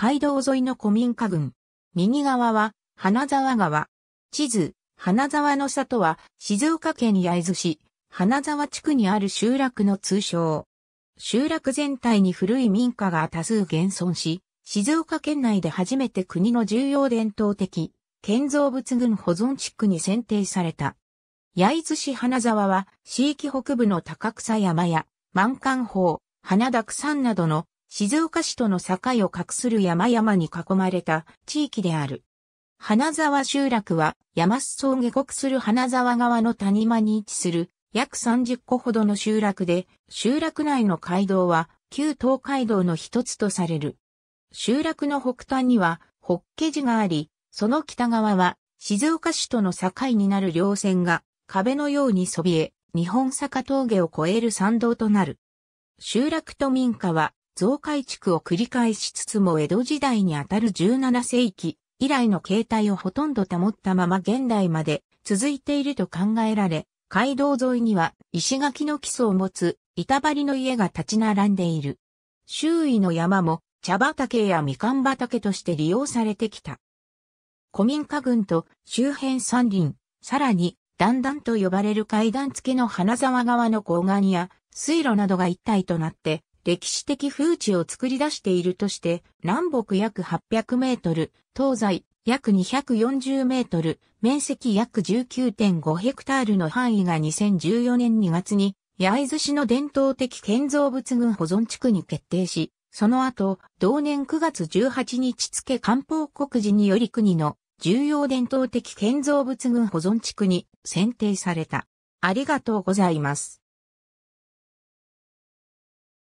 街道沿いの古民家群。右側は、花沢川。地図、花沢の里は、静岡県重津市、花沢地区にある集落の通称。集落全体に古い民家が多数現存し、静岡県内で初めて国の重要伝統的、建造物群保存地区に選定された。焼津市花沢は、地域北部の高草山や、満館峰、花田草などの静岡市との境を隠する山々に囲まれた地域である。花沢集落は山裾を下国する花沢川の谷間に位置する約30個ほどの集落で、集落内の街道は旧東海道の一つとされる。集落の北端には北家寺があり、その北側は静岡市との境になる稜線が壁のようにそびえ、日本坂峠を越える山道となる。集落と民家は増改築を繰り返しつつも江戸時代にあたる17世紀以来の形態をほとんど保ったまま現代まで続いていると考えられ、街道沿いには石垣の基礎を持つ板張りの家が立ち並んでいる。周囲の山も茶畑やみかん畑として利用されてきた。古民家群と周辺山林、さらに段々と呼ばれる階段付きの花沢川の郊岸や水路などが一体となって歴史的風地を作り出しているとして、南北約800メートル、東西約240メートル、面積約19.5ヘクタールの範囲が2014年2月に、焼津市の伝統的建造物群保存地区に決定し、その後、同年9月18日付官報告時により国の重要伝統的建造物群保存地区に選定された。ありがとうございます。